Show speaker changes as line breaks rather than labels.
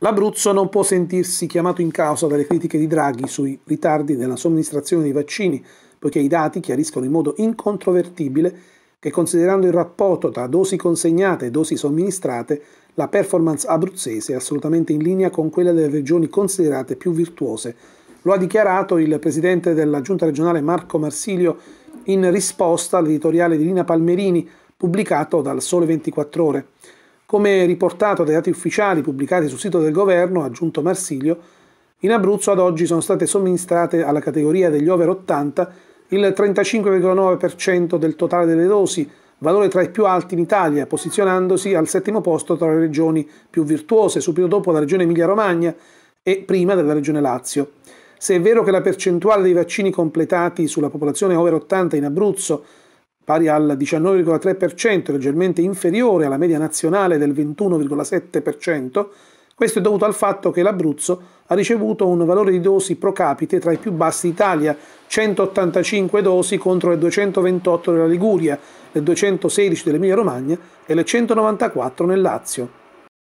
L'Abruzzo non può sentirsi chiamato in causa dalle critiche di Draghi sui ritardi nella somministrazione dei vaccini, poiché i dati chiariscono in modo incontrovertibile che considerando il rapporto tra dosi consegnate e dosi somministrate, la performance abruzzese è assolutamente in linea con quella delle regioni considerate più virtuose. Lo ha dichiarato il presidente della giunta regionale Marco Marsilio in risposta all'editoriale di Lina Palmerini pubblicato dal Sole 24 ore. Come riportato dai dati ufficiali pubblicati sul sito del governo, aggiunto Marsilio, in Abruzzo ad oggi sono state somministrate alla categoria degli over 80 il 35,9% del totale delle dosi, valore tra i più alti in Italia, posizionandosi al settimo posto tra le regioni più virtuose, subito dopo la regione Emilia-Romagna e prima della regione Lazio. Se è vero che la percentuale dei vaccini completati sulla popolazione over 80 in Abruzzo pari al 19,3%, leggermente inferiore alla media nazionale del 21,7%, questo è dovuto al fatto che l'Abruzzo ha ricevuto un valore di dosi pro capite tra i più bassi d'Italia, 185 dosi contro le 228 della Liguria, le 216 dell'Emilia Romagna e le 194 nel Lazio.